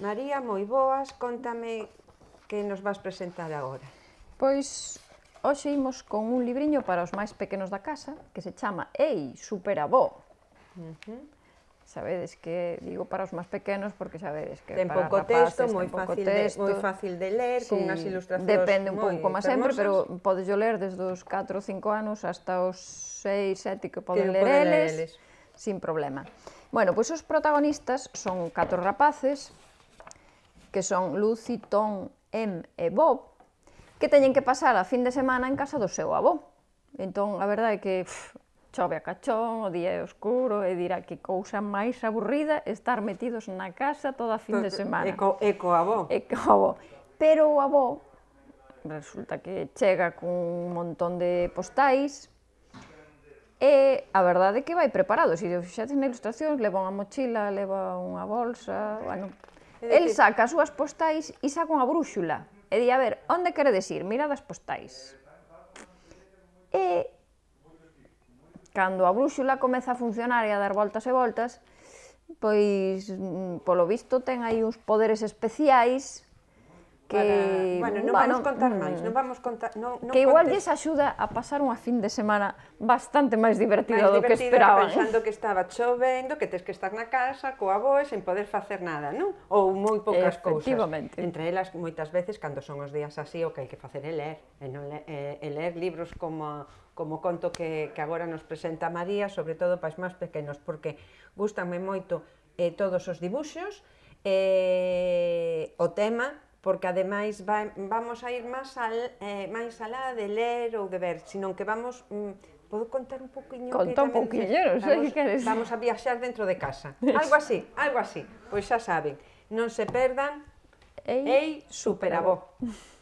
María, moi boas, contame que nos vas presentar agora. Pois hoxe imos con un libriño para os máis pequenos da casa que se chama Ei, superabó. Uh -huh. Sabedes que digo para os máis pequenos porque sabedes que ten para pouco rapaces, texto, moi fácil, texto, de, moi fácil de ler, sí, con unhas ilustracións Depende un pouco, como sempre, pero podes yo ler desde os 4 ou 5 anos hasta os 6, 7 que poden que ler, ler eles sin problema. Bueno, pois os protagonistas son catro rapaces que son Lucy, Tom, Em e Bob, que teñen que pasar a fin de semana en casa do seu avó. Entón, a verdade é que pff, chove a cachón, o día é oscuro, e dirá que cousa máis aburrida estar metidos na casa toda a fin de semana. E co, e co avó. E co avó. Pero o avó resulta que chega cun montón de postais, E a verdade é que vai preparado, se xa na ilustración, leva unha mochila, leva unha bolsa, bueno, El saca as súas postais e saca unha brúxula. E di, a ver, onde queredes ir? Mira das postais. E cando a brúxula comeza a funcionar e a dar voltas e voltas, pois, mm, polo visto, ten aí uns poderes especiais que para... bueno, non vamos contar máis, mm. non vamos contar, non, non que igual contes... lles axuda a pasar unha fin de semana bastante máis divertida do que esperaban. pensando que estaba chovendo, que tes que estar na casa coa boa sen poder facer nada, non? Ou moi poucas cousas. Entre elas moitas veces cando son os días así o que hai que facer é ler, e non le, ler libros como como conto que, que agora nos presenta María, sobre todo para os máis pequenos, porque gustanme moito eh, todos os dibuxos, eh, o tema porque ademais vai, vamos a ir máis al, eh, máis alá de ler ou de ver, senón que vamos mm, Podo contar un poquiño Conta un non sei que queres. Vamos a viaxar dentro de casa. Algo así, algo así. Pois xa saben, non se perdan Ei, Ei superabó. superabó.